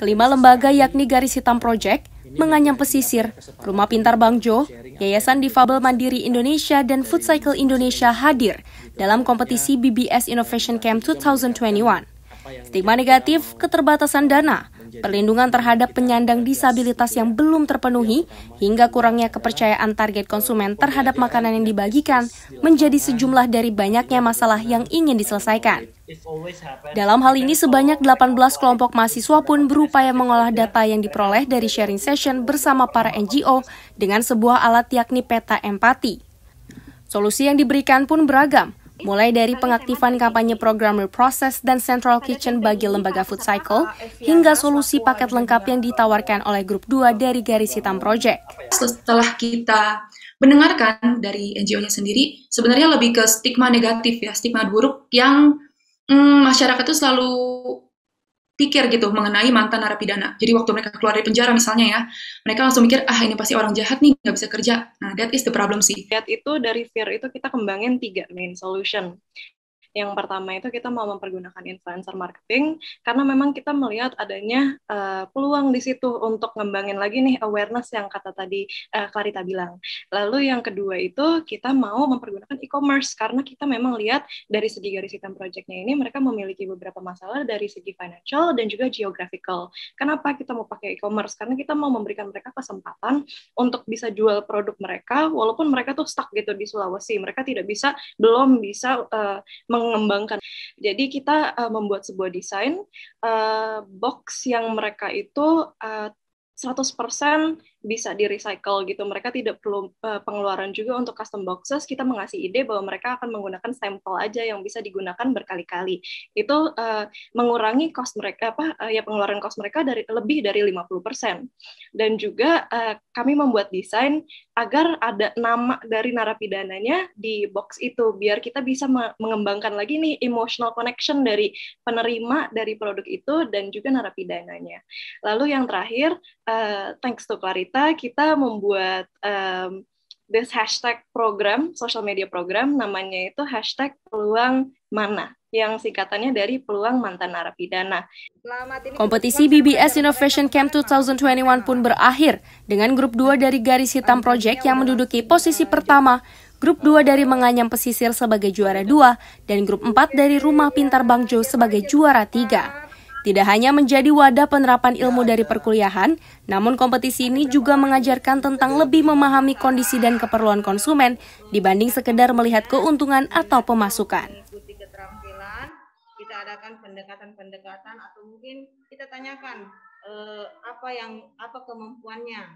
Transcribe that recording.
Kelima lembaga yakni Garis Hitam Project, Menganyam Pesisir, Rumah Pintar Bang Jo, Yayasan Difabel Mandiri Indonesia, dan Food Cycle Indonesia hadir dalam kompetisi BBS Innovation Camp 2021. Stigma negatif, keterbatasan dana, perlindungan terhadap penyandang disabilitas yang ya. belum terpenuhi, hingga kurangnya kepercayaan target konsumen terhadap makanan yang dibagikan menjadi sejumlah dari banyaknya masalah yang ingin diselesaikan. Dalam hal ini, sebanyak 18 kelompok mahasiswa pun berupaya mengolah data yang diperoleh dari sharing session bersama para NGO dengan sebuah alat yakni peta empati. Solusi yang diberikan pun beragam, mulai dari pengaktifan kampanye program reprocess dan central kitchen bagi lembaga food cycle, hingga solusi paket lengkap yang ditawarkan oleh grup 2 dari Garis Hitam Project. Setelah kita mendengarkan dari NGO-nya sendiri, sebenarnya lebih ke stigma negatif ya, stigma buruk yang hmm, masyarakat itu selalu pikir gitu mengenai mantan narapidana. Jadi waktu mereka keluar dari penjara misalnya ya, mereka langsung mikir, ah ini pasti orang jahat nih, nggak bisa kerja. Nah, that is the problem sih. Lihat itu dari fear itu kita kembangin tiga main solution. Yang pertama itu kita mau mempergunakan influencer marketing karena memang kita melihat adanya uh, peluang di situ untuk ngembangin lagi nih awareness yang kata tadi uh, Clarita bilang. Lalu yang kedua itu kita mau mempergunakan e-commerce karena kita memang lihat dari segi garis hitam projectnya ini mereka memiliki beberapa masalah dari segi financial dan juga geographical. Kenapa kita mau pakai e-commerce? Karena kita mau memberikan mereka kesempatan untuk bisa jual produk mereka walaupun mereka tuh stuck gitu di Sulawesi. Mereka tidak bisa belum bisa uh, mengembangkan. Jadi kita uh, membuat sebuah desain uh, box yang mereka itu uh, 100% bisa di recycle gitu. Mereka tidak perlu uh, pengeluaran juga untuk custom boxes. Kita mengasih ide bahwa mereka akan menggunakan sampel aja yang bisa digunakan berkali-kali. Itu uh, mengurangi cost mereka apa uh, ya pengeluaran cost mereka dari lebih dari 50%. Dan juga uh, kami membuat desain agar ada nama dari narapidananya di box itu biar kita bisa mengembangkan lagi nih emotional connection dari penerima dari produk itu dan juga narapidananya. Lalu yang terakhir Eh, thanks to Clarita, kita membuat um, this hashtag program, social media program, namanya itu hashtag peluang mana, yang singkatannya dari peluang mantan narapidana. Kompetisi BBS Innovation Camp 2021 pun berakhir dengan grup 2 dari Garis Hitam Project yang menduduki posisi pertama, grup 2 dari Menganyam Pesisir sebagai juara 2, dan grup 4 dari Rumah Pintar Bangjo sebagai juara 3. Tidak hanya menjadi wadah penerapan ya, ilmu dari ya. perkuliahan, namun kompetisi ini juga mengajarkan tentang lebih memahami kondisi dan keperluan konsumen dibanding sekedar melihat keuntungan atau pemasukan. kita adakan pendekatan-pendekatan atau mungkin kita tanyakan eh, apa yang apa kemampuannya.